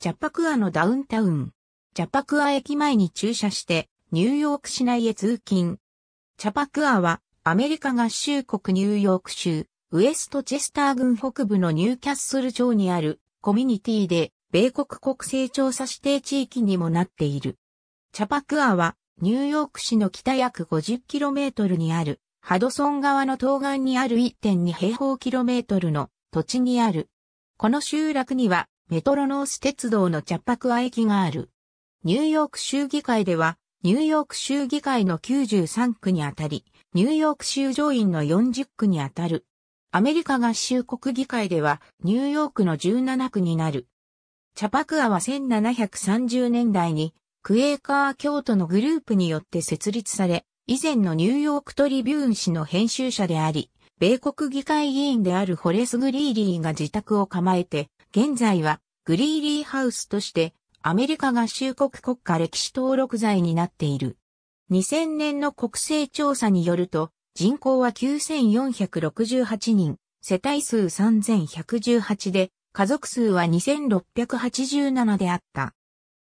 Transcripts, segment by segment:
ジャパクアのダウンタウン。ジャパクア駅前に駐車して、ニューヨーク市内へ通勤。チャパクアは、アメリカ合衆国ニューヨーク州、ウエストチェスター郡北部のニューキャッスル町にあるコミュニティで、米国国勢調査指定地域にもなっている。チャパクアは、ニューヨーク市の北約 50km にある、ハドソン川の東岸にある1.2平方キロメートルの土地にある。この集落には、メトロノース鉄道のチャッパクア駅がある。ニューヨーク州議会では、ニューヨーク州議会の93区にあたり、ニューヨーク州上院の40区にあたる。アメリカ合衆国議会では、ニューヨークの17区になる。チャパクアは1730年代に、クエーカー教徒のグループによって設立され、以前のニューヨークトリビューン誌の編集者であり、米国議会議員であるホレス・グリーリーが自宅を構えて、現在はグリーリーハウスとしてアメリカ合衆国国家歴史登録財になっている。2000年の国勢調査によると人口は9468人、世帯数3118で家族数は2687であった。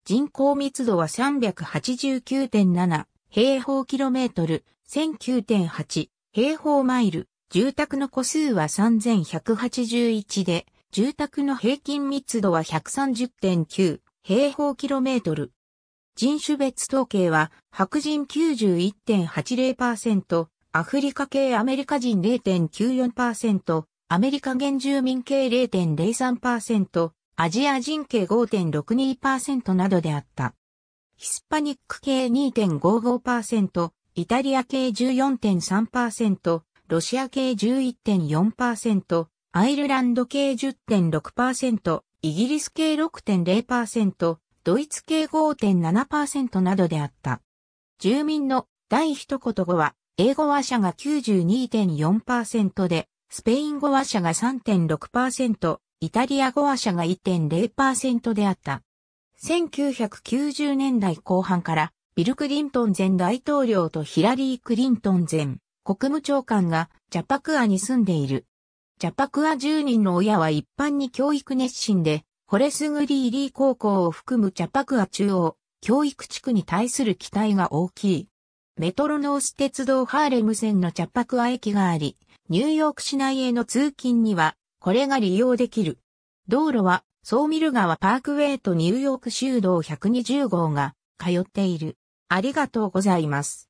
人口密度は389.7平方キロメートル、1009.8平方マイル、住宅の個数は3181で、住宅の平均密度は130.9平方キロメートル。人種別統計は白人91.80%、アフリカ系アメリカ人0.94%、アメリカ原住民系0.03%、アジア人系5.62%などであった。ヒスパニック系2.55%、イタリア系14.3%、ロシア系11.4%、アイルランド系10.6%、イギリス系6.0%、ドイツ系5.7%などであった。住民の第一言語は、英語話者が92.4%で、スペイン語話者が3.6%、イタリア語話者が1.0%であった。1990年代後半から、ビル・クリントン前大統領とヒラリー・クリントン前国務長官がジャパクアに住んでいる。ジャパクア住人の親は一般に教育熱心で、ホレスグリーリー高校を含むジャパクア中央、教育地区に対する期待が大きい。メトロノース鉄道ハーレム線のジャパクア駅があり、ニューヨーク市内への通勤には、これが利用できる。道路は、ソーミル川パークウェイとニューヨーク州道120号が通っている。ありがとうございます。